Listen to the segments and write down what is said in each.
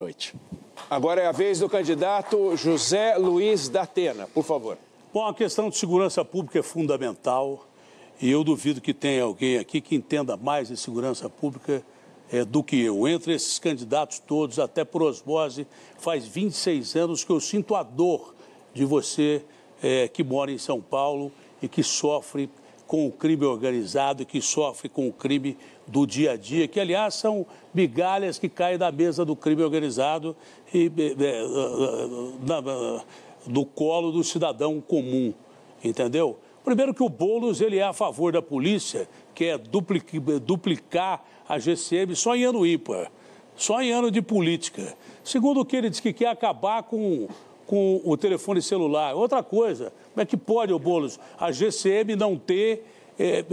noite. Agora é a vez do candidato José Luiz da Atena, por favor. Bom, a questão de segurança pública é fundamental e eu duvido que tenha alguém aqui que entenda mais de segurança pública é, do que eu. Entre esses candidatos todos, até por osmose, faz 26 anos que eu sinto a dor de você é, que mora em São Paulo e que sofre com o crime organizado, que sofre com o crime do dia a dia, que, aliás, são migalhas que caem da mesa do crime organizado e do eh, eh, eh, colo do cidadão comum, entendeu? Primeiro que o Boulos ele é a favor da polícia, que é duplicar a GCM só em ano ímpar, só em ano de política. Segundo que ele diz que quer acabar com com o telefone celular. Outra coisa, como é que pode, o Boulos, a GCM não ter é,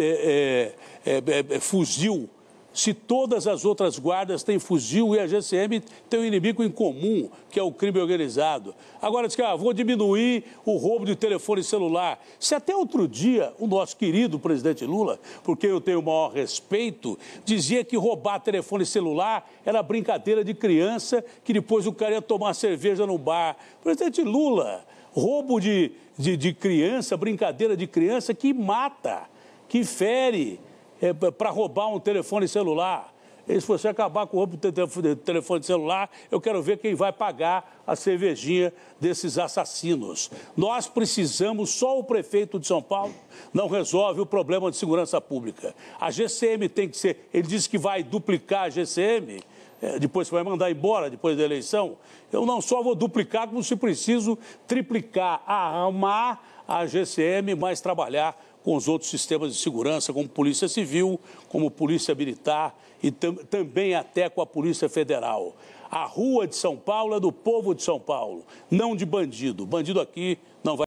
é, é, fuzil se todas as outras guardas têm fuzil e a GCM tem um inimigo em comum, que é o crime organizado. Agora diz que ah, vou diminuir o roubo de telefone celular. Se até outro dia o nosso querido presidente Lula, porque eu tenho o maior respeito, dizia que roubar telefone celular era brincadeira de criança, que depois o cara ia tomar cerveja no bar. Presidente Lula, roubo de, de, de criança, brincadeira de criança que mata, que fere é, para roubar um telefone celular. E se você acabar com o roubo telefone celular, eu quero ver quem vai pagar a cervejinha desses assassinos. Nós precisamos, só o prefeito de São Paulo não resolve o problema de segurança pública. A GCM tem que ser, ele disse que vai duplicar a GCM, é, depois vai mandar embora depois da eleição. Eu não só vou duplicar, como se preciso triplicar, armar a GCM, mas trabalhar com os outros sistemas de segurança, como Polícia Civil, como Polícia Militar e tam também até com a Polícia Federal. A rua de São Paulo é do povo de São Paulo, não de bandido. Bandido aqui não vai.